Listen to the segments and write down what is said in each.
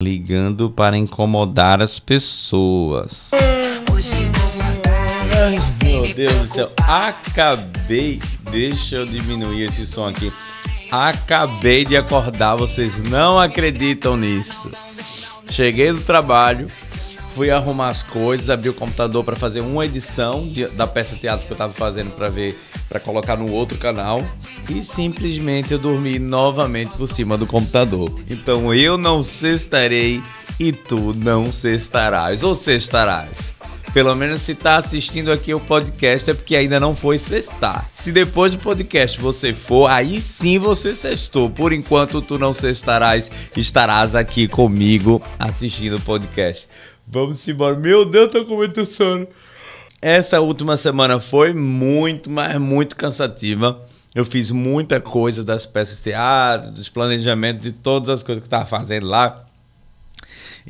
ligando para incomodar as pessoas. Ai, meu Deus do céu. Acabei. Deixa eu diminuir esse som aqui. Acabei de acordar, vocês não acreditam nisso. Cheguei do trabalho, fui arrumar as coisas, abri o computador para fazer uma edição de, da peça teatro que eu tava fazendo para ver, para colocar no outro canal. E simplesmente eu dormi novamente por cima do computador. Então eu não cestarei e tu não cestarás ou cestarás. Pelo menos se tá assistindo aqui o podcast é porque ainda não foi sextar. Se depois do podcast você for, aí sim você sextou. Por enquanto tu não sextarás, estarás aqui comigo assistindo o podcast. Vamos embora. Meu Deus, tô com muito sono. Essa última semana foi muito, mas muito cansativa. Eu fiz muita coisa das peças de teatro, dos planejamentos, de todas as coisas que eu tava fazendo lá.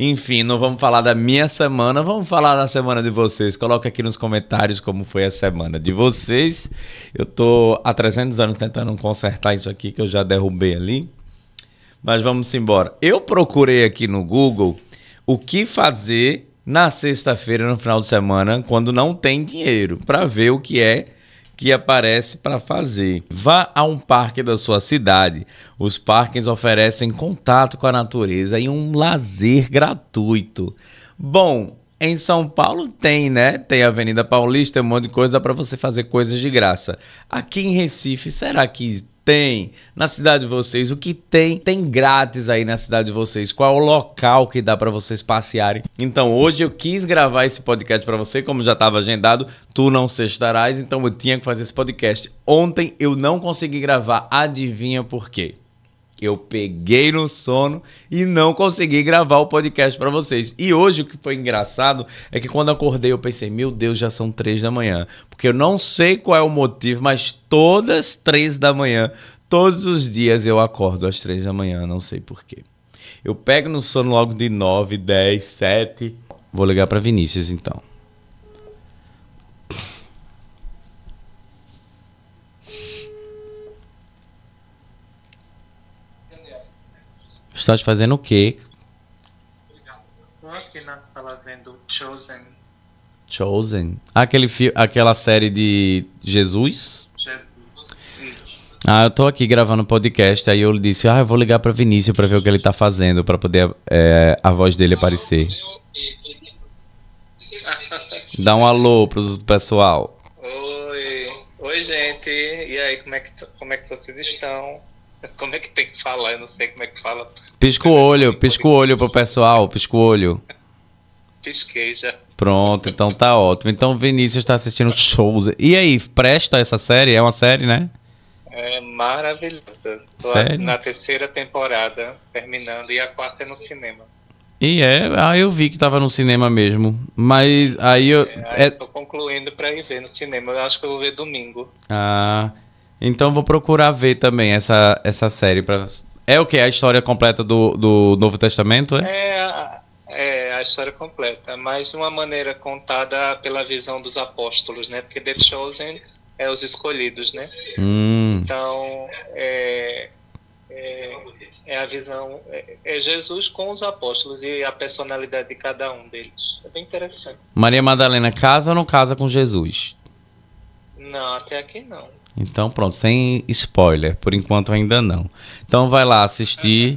Enfim, não vamos falar da minha semana, vamos falar da semana de vocês. Coloca aqui nos comentários como foi a semana de vocês. Eu tô há 300 anos tentando consertar isso aqui que eu já derrubei ali. Mas vamos embora. Eu procurei aqui no Google o que fazer na sexta-feira, no final de semana, quando não tem dinheiro, para ver o que é que aparece para fazer. Vá a um parque da sua cidade. Os parques oferecem contato com a natureza e um lazer gratuito. Bom, em São Paulo tem, né? Tem a Avenida Paulista, um monte de coisa, dá para você fazer coisas de graça. Aqui em Recife, será que tem na cidade de vocês? O que tem? Tem grátis aí na cidade de vocês? Qual é o local que dá para vocês passearem? Então, hoje eu quis gravar esse podcast para você, como já estava agendado, tu não sextarás, então eu tinha que fazer esse podcast. Ontem eu não consegui gravar, adivinha por quê? Eu peguei no sono e não consegui gravar o podcast para vocês. E hoje o que foi engraçado é que quando acordei eu pensei, meu Deus, já são três da manhã. Porque eu não sei qual é o motivo, mas todas três da manhã, todos os dias eu acordo às três da manhã, não sei porquê. Eu pego no sono logo de nove, dez, sete. Vou ligar para Vinícius então. Estás fazendo o quê? Estou aqui na sala vendo Chosen. Chosen? Aquele aquela série de Jesus? Jesus. Ah, eu tô aqui gravando um podcast, aí eu disse, ah, eu vou ligar para Vinícius para ver o que ele tá fazendo, para poder é, a voz dele aparecer. Dá um alô pro pessoal. Oi, oi gente, e aí, como é que, como é que vocês estão? Como é que tem que falar? Eu não sei como é que fala. Pisca o olho, pisca o olho pro pessoal, pisca o olho. Pisquei já. Pronto, então tá ótimo. Então Vinícius está assistindo shows. E aí, presta essa série? É uma série, né? É maravilhosa. Tô Sério? na terceira temporada, terminando, e a quarta é no cinema. E é, ah, eu vi que tava no cinema mesmo. Mas aí eu. É, aí é... Tô concluindo pra ir ver no cinema. Eu acho que eu vou ver domingo. Ah. Então vou procurar ver também essa, essa série. Pra... É o que? A história completa do, do Novo Testamento? É? é? É, a história completa, mas de uma maneira contada pela visão dos apóstolos, né? Porque The Chosen é os escolhidos, né? Hum. Então, é, é, é, a visão, é, é Jesus com os apóstolos e a personalidade de cada um deles. É bem interessante. Maria Madalena casa ou não casa com Jesus? Não, até aqui não. Então, pronto, sem spoiler, por enquanto ainda não. Então, vai lá assistir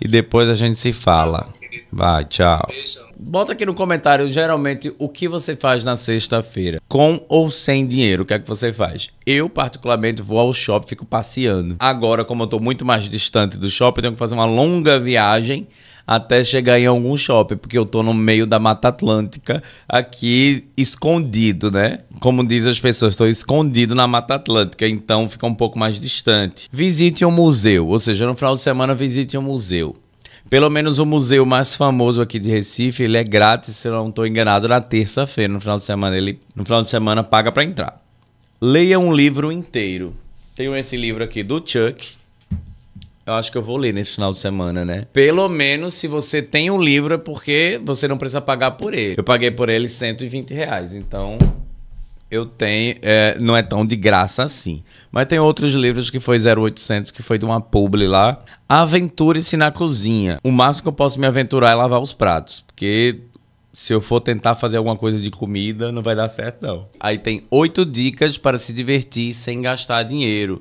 e depois a gente se fala. Vai, tchau. Bota aqui no comentário, geralmente, o que você faz na sexta-feira? Com ou sem dinheiro, o que é que você faz? Eu, particularmente, vou ao shopping, fico passeando. Agora, como eu tô muito mais distante do shopping, tenho que fazer uma longa viagem até chegar em algum shopping, porque eu tô no meio da Mata Atlântica, aqui escondido, né? Como dizem as pessoas, estou escondido na Mata Atlântica, então fica um pouco mais distante. Visite um museu, ou seja, no final de semana visite um museu. Pelo menos o museu mais famoso aqui de Recife, ele é grátis, se eu não estou enganado, na terça-feira, no final de semana ele, no final de semana paga para entrar. Leia um livro inteiro. Tenho esse livro aqui do Chuck, eu acho que eu vou ler nesse final de semana, né? Pelo menos se você tem um livro, é porque você não precisa pagar por ele. Eu paguei por ele 120 reais, então eu tenho. É, não é tão de graça assim. Mas tem outros livros que foi 0800, que foi de uma publi lá. Aventure-se na cozinha. O máximo que eu posso me aventurar é lavar os pratos, porque se eu for tentar fazer alguma coisa de comida, não vai dar certo, não. Aí tem oito dicas para se divertir sem gastar dinheiro.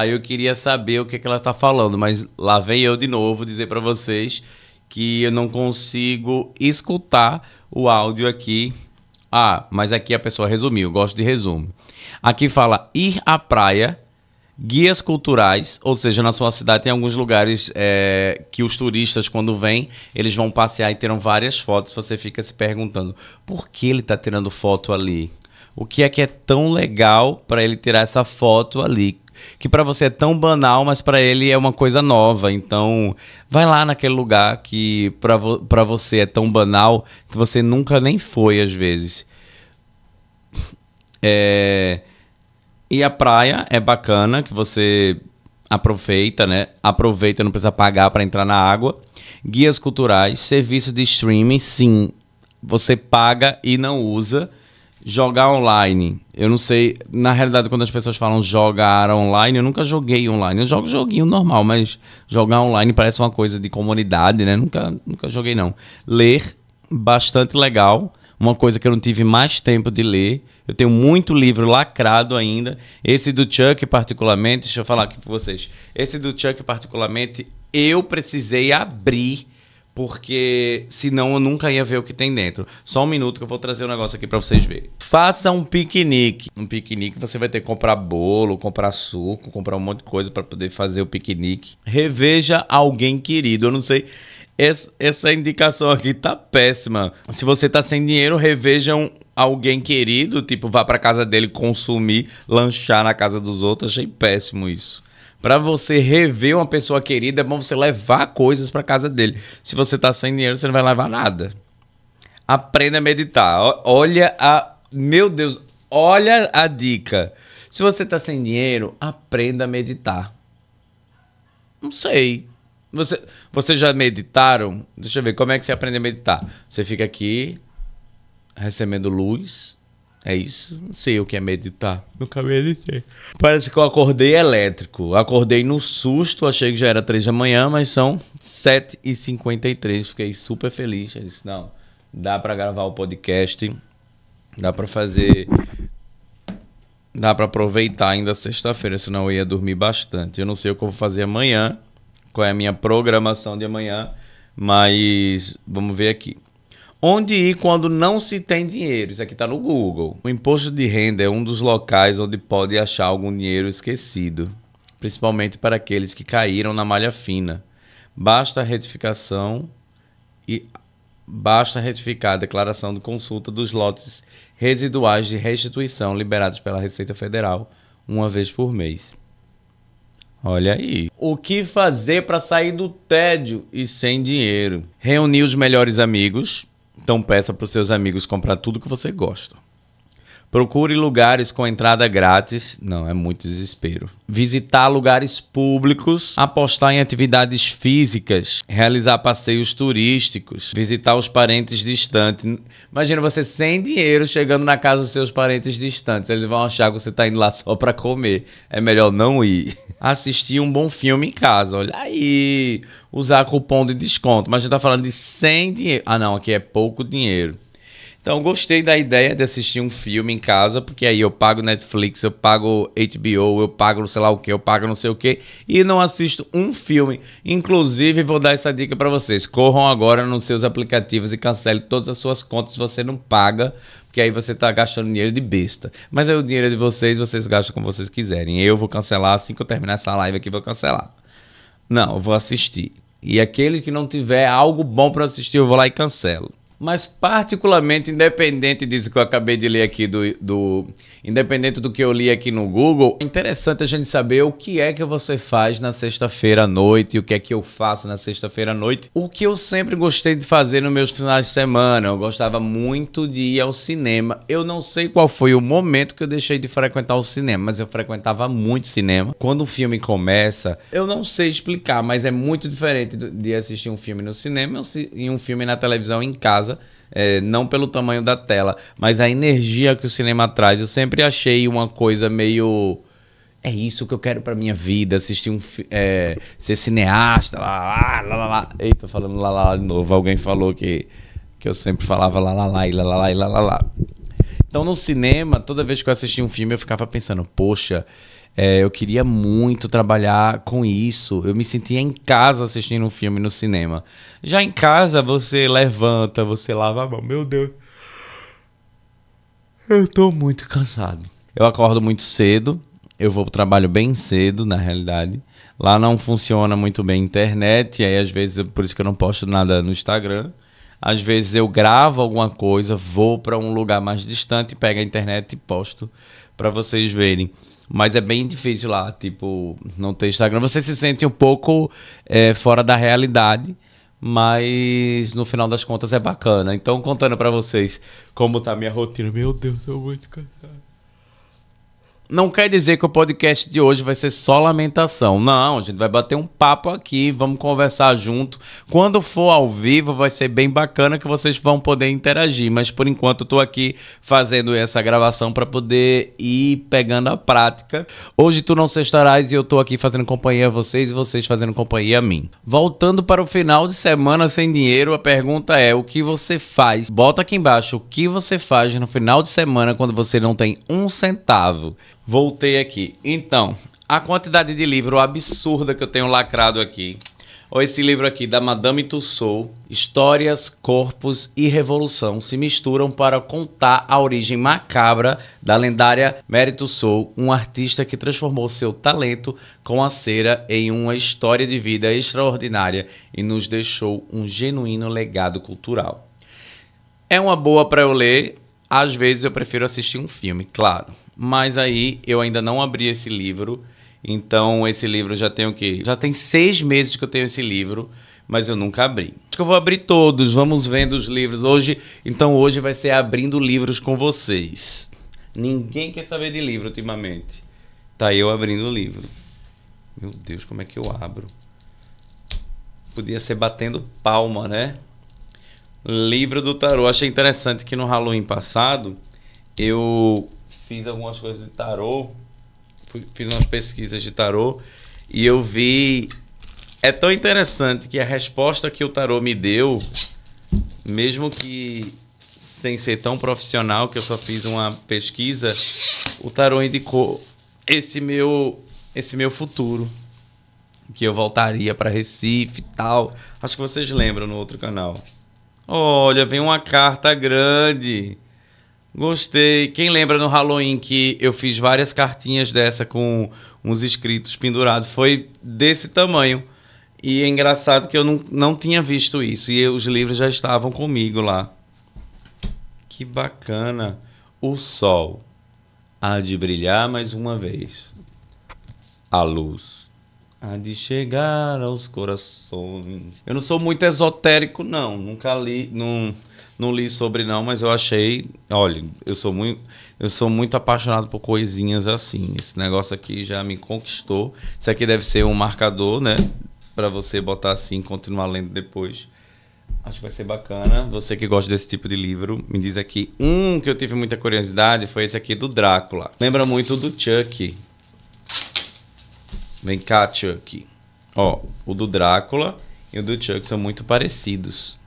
Aí eu queria saber o que, é que ela está falando, mas lá vem eu de novo dizer para vocês que eu não consigo escutar o áudio aqui. Ah, mas aqui a pessoa resumiu, gosto de resumo. Aqui fala ir à praia, guias culturais, ou seja, na sua cidade tem alguns lugares é, que os turistas, quando vêm, eles vão passear e tiram várias fotos. Você fica se perguntando por que ele está tirando foto ali? O que é que é tão legal para ele tirar essa foto ali? que para você é tão banal, mas para ele é uma coisa nova. Então, vai lá naquele lugar que para vo pra você é tão banal que você nunca nem foi às vezes. É... E a praia é bacana, que você aproveita, né? Aproveita, não precisa pagar para entrar na água. Guias culturais, serviço de streaming, sim. Você paga e não usa. Jogar online. Eu não sei. Na realidade, quando as pessoas falam jogar online, eu nunca joguei online. Eu jogo joguinho normal, mas jogar online parece uma coisa de comunidade, né? Nunca, nunca joguei, não. Ler, bastante legal. Uma coisa que eu não tive mais tempo de ler. Eu tenho muito livro lacrado ainda. Esse do Chuck, particularmente, deixa eu falar aqui para vocês. Esse do Chuck, particularmente, eu precisei abrir porque senão eu nunca ia ver o que tem dentro. Só um minuto que eu vou trazer um negócio aqui para vocês verem. Faça um piquenique. Um piquenique você vai ter que comprar bolo, comprar suco, comprar um monte de coisa para poder fazer o piquenique. Reveja alguém querido. Eu não sei. Essa, indicação aqui tá péssima. Se você tá sem dinheiro, reveja um, alguém querido, tipo, vá pra casa dele consumir, lanchar na casa dos outros. Achei péssimo isso. Para você rever uma pessoa querida, é bom você levar coisas para casa dele. Se você está sem dinheiro, você não vai levar nada. Aprenda a meditar. Olha a. Meu Deus, olha a dica. Se você está sem dinheiro, aprenda a meditar. Não sei. Você, vocês já meditaram? Deixa eu ver, como é que você aprende a meditar? Você fica aqui recebendo luz, é isso. Não sei o que é meditar. Nunca meditei. Parece que eu acordei elétrico. Acordei no susto, achei que já era 3 da manhã, mas são 7h53. Fiquei super feliz. Eu disse, não, dá para gravar o podcast, dá para fazer... Dá para aproveitar ainda sexta-feira, senão eu ia dormir bastante. Eu não sei o que eu vou fazer amanhã, qual é a minha programação de amanhã, mas vamos ver aqui. Onde ir quando não se tem dinheiro? Isso aqui está no Google. O imposto de renda é um dos locais onde pode achar algum dinheiro esquecido, principalmente para aqueles que caíram na malha fina. Basta a retificação e basta retificar a declaração de consulta dos lotes residuais de restituição liberados pela Receita Federal uma vez por mês. Olha aí. O que fazer para sair do tédio e sem dinheiro? Reunir os melhores amigos, então peça para os seus amigos comprar tudo que você gosta. Procure lugares com entrada grátis. Não, é muito desespero. Visitar lugares públicos, apostar em atividades físicas, realizar passeios turísticos, visitar os parentes distantes. Imagina você sem dinheiro chegando na casa dos seus parentes distantes. Eles vão achar que você está indo lá só para comer. É melhor não ir. Assistir um bom filme em casa. Olha aí. Usar cupom de desconto. Mas a gente tá falando de sem dinheiro. Ah, não, aqui é pouco dinheiro. Então, gostei da ideia de assistir um filme em casa, porque aí eu pago Netflix, eu pago HBO, eu pago sei lá o que, eu pago não sei o que, e não assisto um filme. Inclusive, vou dar essa dica para vocês. Corram agora nos seus aplicativos e cancele todas as suas contas se você não paga, porque aí você tá gastando dinheiro de besta. Mas aí o dinheiro é de vocês, vocês gastam como vocês quiserem. Eu vou cancelar assim que eu terminar essa live aqui, vou cancelar. Não, eu vou assistir. E aquele que não tiver algo bom para assistir, eu vou lá e cancelo mas particularmente independente disso que eu acabei de ler aqui do, do independente do que eu li aqui no Google, é interessante a gente saber o que é que você faz na sexta-feira à noite, o que é que eu faço na sexta-feira à noite, o que eu sempre gostei de fazer nos meus finais de semana, eu gostava muito de ir ao cinema. Eu não sei qual foi o momento que eu deixei de frequentar o cinema, mas eu frequentava muito cinema. Quando o filme começa, eu não sei explicar, mas é muito diferente de assistir um filme no cinema e um filme na televisão em casa casa, é, não pelo tamanho da tela, mas a energia que o cinema traz. Eu sempre achei uma coisa meio é isso que eu quero pra minha vida, assistir um é, ser cineasta, lá, lá, lá, lá, lá. Eita, falando lá, lá, lá de novo. Alguém falou que, que eu sempre falava lá, lá, lá, e lá, lá, lá, e lá, lá, lá. Então no cinema, toda vez que eu assistia um filme, eu ficava pensando, poxa, é, eu queria muito trabalhar com isso. Eu me sentia em casa assistindo um filme no cinema. Já em casa, você levanta, você lava a mão. Meu Deus. Eu tô muito cansado. Eu acordo muito cedo. Eu vou pro trabalho bem cedo, na realidade. Lá não funciona muito bem a internet. E aí, às vezes, por isso que eu não posto nada no Instagram. Às vezes eu gravo alguma coisa, vou para um lugar mais distante, pego a internet e posto para vocês verem. Mas é bem difícil lá, tipo, não ter Instagram. Você se sente um pouco é, fora da realidade, mas no final das contas é bacana. Então, contando para vocês como tá a minha rotina. Meu Deus, eu vou cansar não quer dizer que o podcast de hoje vai ser só lamentação. Não, a gente vai bater um papo aqui, vamos conversar junto. Quando for ao vivo, vai ser bem bacana que vocês vão poder interagir. Mas por enquanto, eu tô aqui fazendo essa gravação para poder ir pegando a prática. Hoje tu não estarás e eu tô aqui fazendo companhia a vocês e vocês fazendo companhia a mim. Voltando para o final de semana sem dinheiro, a pergunta é: o que você faz? Bota aqui embaixo o que você faz no final de semana quando você não tem um centavo. Voltei aqui. Então, a quantidade de livro absurda que eu tenho lacrado aqui. Ou esse livro aqui da Madame Tussaud, Histórias, Corpos e Revolução se misturam para contar a origem macabra da lendária Mary Tussaud, um artista que transformou seu talento com a cera em uma história de vida extraordinária e nos deixou um genuíno legado cultural. É uma boa para eu ler, às vezes eu prefiro assistir um filme, claro. Mas aí eu ainda não abri esse livro. Então, esse livro já tem o quê? Já tem seis meses que eu tenho esse livro, mas eu nunca abri. Acho que eu vou abrir todos, vamos vendo os livros. Hoje, então hoje vai ser abrindo livros com vocês. Ninguém quer saber de livro ultimamente. Tá eu abrindo o livro. Meu Deus, como é que eu abro? Podia ser batendo palma, né? Livro do tarô. Achei interessante que no Halloween passado eu fiz algumas coisas de tarô, fui, fiz umas pesquisas de tarô e eu vi. É tão interessante que a resposta que o tarô me deu, mesmo que sem ser tão profissional, que eu só fiz uma pesquisa, o tarô indicou esse meu esse meu futuro que eu voltaria para Recife e tal. Acho que vocês lembram no outro canal. Olha, vem uma carta grande. Gostei. Quem lembra no Halloween que eu fiz várias cartinhas dessa com uns escritos pendurados? Foi desse tamanho. E é engraçado que eu não, não tinha visto isso. E os livros já estavam comigo lá. Que bacana. O sol há de brilhar mais uma vez. A luz Há de chegar aos corações. Eu não sou muito esotérico, não. Nunca li, não, não li sobre não, mas eu achei. Olha, eu sou muito, eu sou muito apaixonado por coisinhas assim. Esse negócio aqui já me conquistou. Isso aqui deve ser um marcador, né? Para você botar assim, continuar lendo depois. Acho que vai ser bacana. Você que gosta desse tipo de livro, me diz aqui. Um que eu tive muita curiosidade foi esse aqui do Drácula. Lembra muito do Chuck, Vem cá, Chuck. Ó, o do Drácula e o do Chuck são muito parecidos.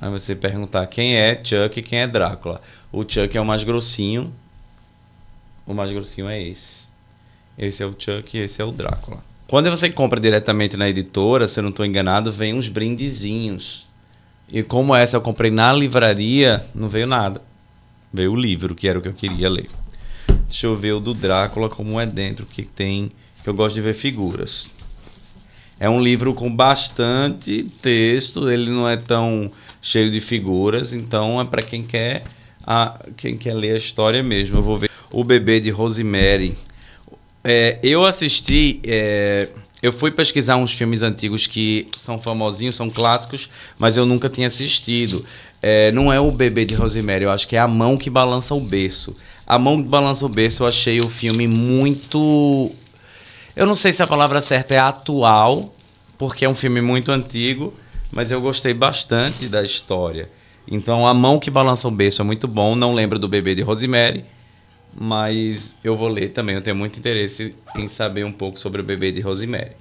Aí você perguntar quem é Chuck e quem é Drácula. O Chuck é o mais grossinho. O mais grossinho é esse. Esse é o Chuck e esse é o Drácula. Quando você compra diretamente na editora, se eu não estou enganado, vem uns brindezinhos. E como essa eu comprei na livraria, não veio nada. Veio o livro, que era o que eu queria ler. Deixa eu ver o do Drácula como é dentro que tem, que eu gosto de ver figuras. É um livro com bastante texto, ele não é tão cheio de figuras, então é para quem quer a, quem quer ler a história mesmo. Eu vou ver o bebê de Rosemary. É, eu assisti, é, eu fui pesquisar uns filmes antigos que são famosinhos, são clássicos, mas eu nunca tinha assistido. É, não é o bebê de Rosemary, eu acho que é a mão que balança o berço. A Mão que Balança o Berço, eu achei o filme muito. Eu não sei se a palavra certa é atual, porque é um filme muito antigo, mas eu gostei bastante da história. Então, A Mão que Balança o Berço é muito bom. Não lembro do Bebê de Rosemary, mas eu vou ler também. Eu tenho muito interesse em saber um pouco sobre o Bebê de Rosemary.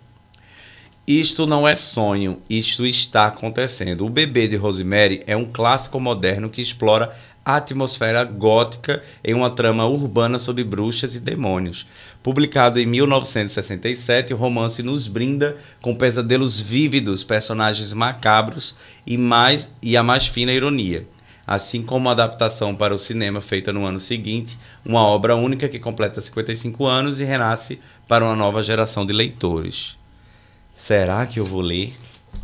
Isto não é sonho, isto está acontecendo. O Bebê de Rosemary é um clássico moderno que explora atmosfera gótica em uma trama urbana sobre bruxas e demônios. Publicado em 1967, o romance nos brinda com pesadelos vívidos, personagens macabros e, mais, e a mais fina ironia. Assim como a adaptação para o cinema feita no ano seguinte, uma obra única que completa 55 anos e renasce para uma nova geração de leitores. Será que eu vou ler?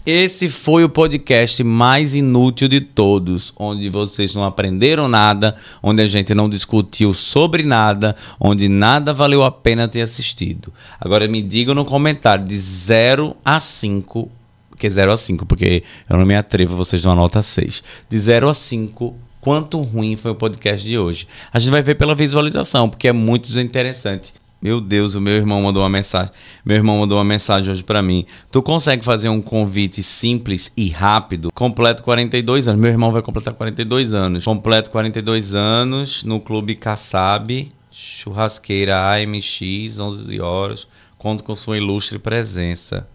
Esse foi o podcast mais inútil de todos, onde vocês não aprenderam nada, onde a gente não discutiu sobre nada, onde nada valeu a pena ter assistido. Agora me digam no comentário de 0 a 5, que é 0 a 5, porque eu não me atrevo, vocês dão a nota 6. De 0 a 5, quanto ruim foi o podcast de hoje. A gente vai ver pela visualização, porque é muito desinteressante. Meu Deus, o meu irmão mandou uma mensagem. Meu irmão mandou uma mensagem hoje para mim. Tu consegue fazer um convite simples e rápido? Completo 42 anos. Meu irmão vai completar 42 anos. Completo 42 anos no Clube Kassab, churrasqueira AMX, 11 horas. Conto com sua ilustre presença.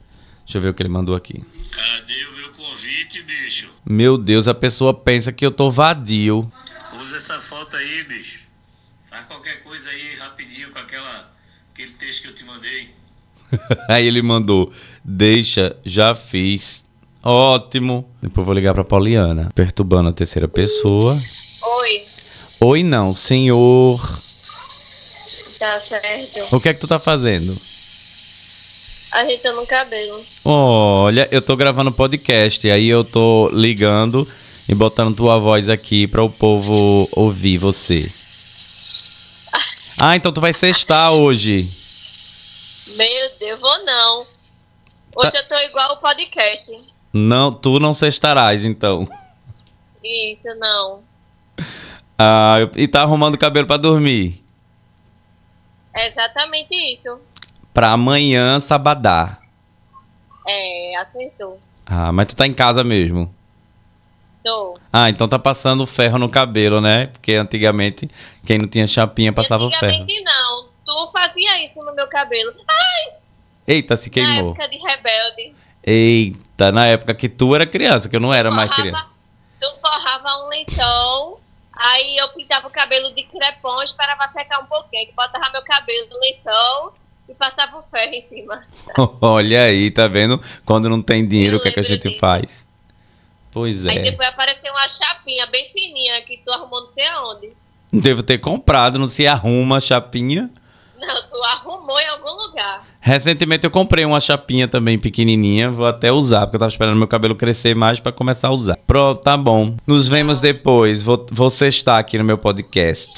Deixa eu ver o que ele mandou aqui. Cadê o meu convite, bicho? Meu Deus, a pessoa pensa que eu tô vadio. Usa essa foto aí, bicho. Faz qualquer coisa aí rapidinho com aquela aquele texto que eu te mandei. Aí ele mandou: Deixa, já fiz. Ótimo. Depois vou ligar pra Pauliana. Perturbando a terceira pessoa. Oi. Oi, não, senhor. Tá certo. O que é que tu tá fazendo? Ajeitando tá o cabelo. Olha, eu tô gravando podcast. Aí eu tô ligando e botando tua voz aqui para o povo ouvir você. Ah, então tu vai sextar hoje. Meu Deus, vou não. Hoje tá. eu tô igual o podcast. Não, tu não sextarás, então. Isso, não. Ah, e tá arrumando o cabelo para dormir. É exatamente isso. Pra amanhã, sabadá. É, acertou. Ah, mas tu tá em casa mesmo? Ah, então tá passando ferro no cabelo, né? Porque antigamente quem não tinha chapinha passava ferro. Antigamente não. Tu fazia isso no meu cabelo. Ai! Eita, se queimou. Na época de rebelde. Eita, na época que tu era criança, que eu não tu era forrava, mais criança. Tu forrava um lençol, aí eu pintava o cabelo de crepom, esperava secar um pouquinho, botava meu cabelo no lençol e passava o ferro em cima. Olha aí, tá vendo? Quando não tem dinheiro, o que, é que a gente disso. faz? Pois é. Aí depois apareceu uma chapinha bem fininha que tu arrumou não sei aonde. Devo ter comprado, não se arruma a chapinha. Não, tu arrumou em algum lugar. Recentemente eu comprei uma chapinha também pequenininha, vou até usar, porque eu tava esperando meu cabelo crescer mais para começar a usar. Pronto, tá bom. Nos vemos depois. Vou, você está aqui no meu podcast.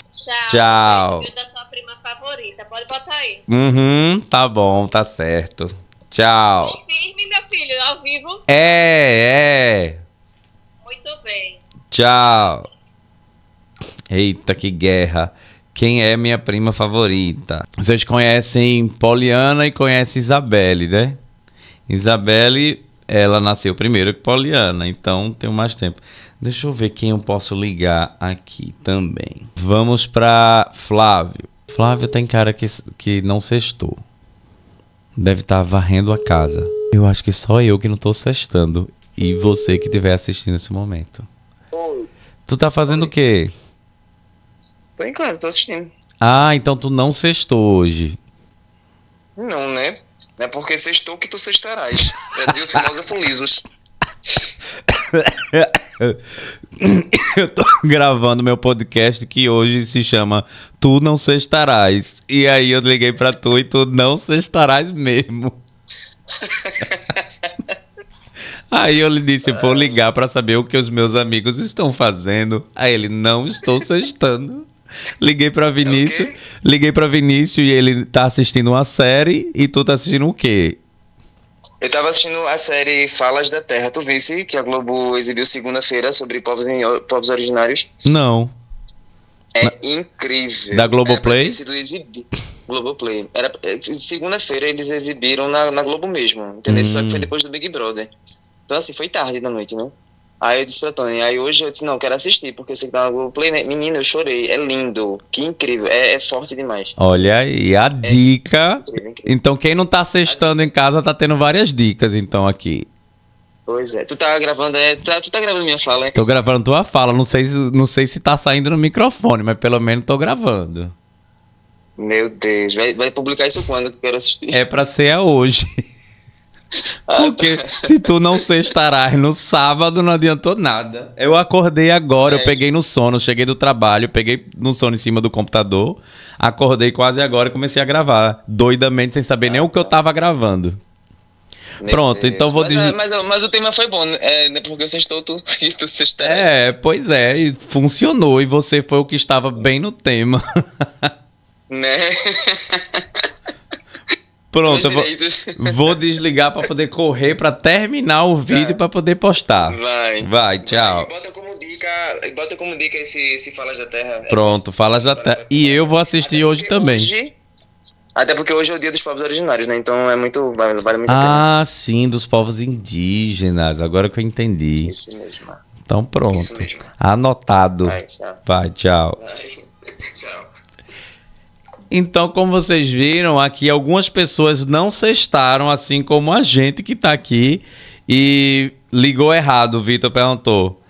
Tchau. Tchau. Da sua prima favorita. Pode botar aí. Uhum, tá bom, tá certo. Tchau. Firme, meu filho, ao vivo. É, é. Tchau. Eita, que guerra. Quem é minha prima favorita? Vocês conhecem Poliana e conhecem Isabelle, né? Isabelle, ela nasceu primeiro que Poliana, então tem mais tempo. Deixa eu ver quem eu posso ligar aqui também. Vamos para Flávio. Flávio tem cara que, que não sextou. Deve estar tá varrendo a casa. Eu acho que só eu que não estou sextando e você que estiver assistindo esse momento. Oi. Tu tá fazendo Oi. o quê? Tô em casa, tô assistindo. Ah, então tu não sextou hoje. Não, né? É porque sextou que tu sextarás. Já dizia o filósofo Lisos. Eu tô gravando meu podcast que hoje se chama Tu Não Sextarás. E aí eu liguei pra tu e tu não sextarás mesmo. Aí eu lhe disse, vou ligar para saber o que os meus amigos estão fazendo. Aí ele, não estou sextando. Liguei para Vinícius, liguei para Vinícius e ele tá assistindo uma série e tu tá assistindo o quê? Eu tava assistindo a série Falas da Terra. Tu visse que a Globo exibiu segunda-feira sobre povos, povos originários? Não. É Na... incrível. Da Globoplay? É, Globoplay. Era é, segunda-feira eles exibiram na, na Globo mesmo, entendeu? Hum. Só que foi hum. depois do Big Brother. Então, assim, foi tarde da noite, né? Aí eu disse pra Tony, aí hoje eu disse, não, quero assistir, porque eu sei que tá na Globoplay, né? Menina, eu chorei, é lindo, que incrível, é, é forte demais. Olha aí, a é dica. Incrível, incrível. Então quem não tá assistindo em casa tá tendo várias dicas, então, aqui. Pois é, tu tá gravando, é, tá, tu tá gravando minha fala, hein? Tô gravando tua fala, não sei, não sei se tá saindo no microfone, mas pelo menos tô gravando. Meu Deus, vai, vai publicar isso quando que eu quero assistir? É pra ser hoje. Porque se tu não sextarás no sábado, não adiantou nada. Eu acordei agora, é. eu peguei no sono, cheguei do trabalho, peguei no sono em cima do computador, acordei quase agora e comecei a gravar. Doidamente, sem saber ah, nem tá. o que eu tava gravando. Meu Pronto, Deus. então vou mas, dizer. Mas, ah, mas, mas, o tema foi bom, né? é, né? Porque você estou tudo É, pois é, e funcionou e você foi o que estava bem no tema. né? Pronto, vou, vou, desligar para poder correr para terminar o vídeo tá. para poder postar. Vai. Vai, tchau. Bota como dica, bota como dica esse, esse Falas da Terra. Pronto, Falas da Terra. E eu vou assistir até hoje também. Hoje, até porque hoje é o dia dos povos originários, né? Então é muito. Vale, vale muito ah, sim, dos povos indígenas. Agora que eu entendi. Isso mesmo. Então pronto. Isso mesmo. Anotado. Vai, tchau. Vai, tchau. Vai, tchau então, como vocês viram, aqui algumas pessoas não cestaram, assim como a gente que está aqui e ligou errado, o Vitor perguntou.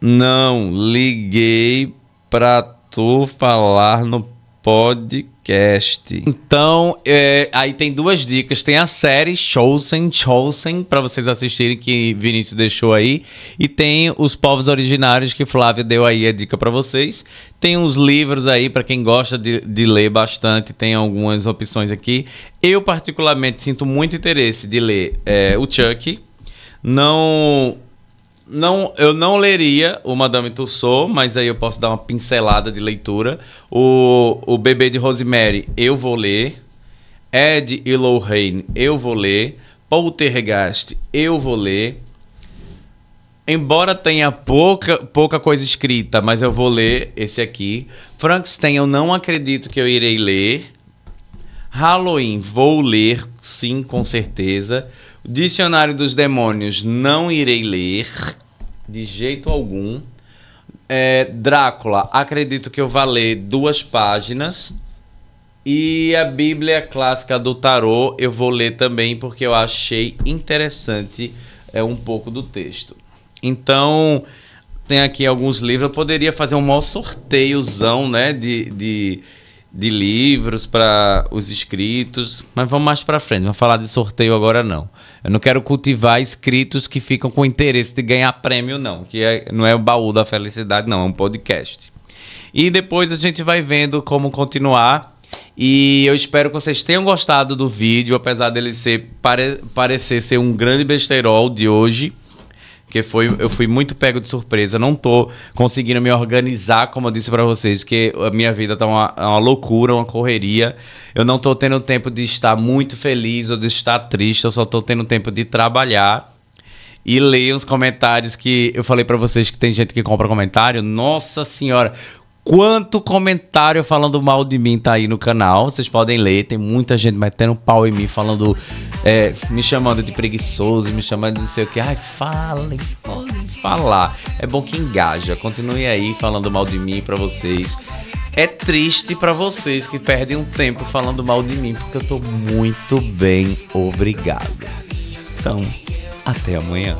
Não, liguei para tu falar no podcast. Então, é, aí tem duas dicas. Tem a série Chosen, Chosen, para vocês assistirem, que Vinícius deixou aí. E tem os povos originários, que Flávio deu aí a dica para vocês. Tem uns livros aí, para quem gosta de, de ler bastante, tem algumas opções aqui. Eu, particularmente, sinto muito interesse de ler é, o Chuck. Não não, eu não leria o Madame Tussauds, mas aí eu posso dar uma pincelada de leitura. O, o Bebê de Rosemary, eu vou ler. Ed e Lorraine, eu vou ler. Poltergeist, eu vou ler. Embora tenha pouca, pouca coisa escrita, mas eu vou ler esse aqui. Frankenstein, eu não acredito que eu irei ler. Halloween, vou ler, sim, com certeza. Dicionário dos Demônios, não irei ler de jeito algum. É, Drácula, acredito que eu vá ler duas páginas. E a Bíblia clássica do tarô eu vou ler também porque eu achei interessante é, um pouco do texto. Então, tem aqui alguns livros. Eu poderia fazer um maior sorteiozão, né? De, de de livros para os inscritos, mas vamos mais para frente, vamos falar de sorteio agora não. Eu não quero cultivar inscritos que ficam com interesse de ganhar prêmio não, que é, não é o baú da felicidade não, é um podcast. E depois a gente vai vendo como continuar. E eu espero que vocês tenham gostado do vídeo, apesar dele ser pare, parecer ser um grande besteirol de hoje. Porque foi, eu fui muito pego de surpresa. Eu não tô conseguindo me organizar, como eu disse para vocês, que a minha vida tá uma, é uma, loucura, uma correria. Eu não tô tendo tempo de estar muito feliz ou de estar triste. Eu só tô tendo tempo de trabalhar e ler os comentários que eu falei para vocês que tem gente que compra comentário. Nossa senhora, Quanto comentário falando mal de mim tá aí no canal. Vocês podem ler, tem muita gente metendo pau em mim, falando, é, me chamando de preguiçoso, me chamando de não sei o que. Ai, falem, pode falar. É bom que engaja. Continue aí falando mal de mim para vocês. É triste para vocês que perdem um tempo falando mal de mim, porque eu tô muito bem, obrigado. Então, até amanhã.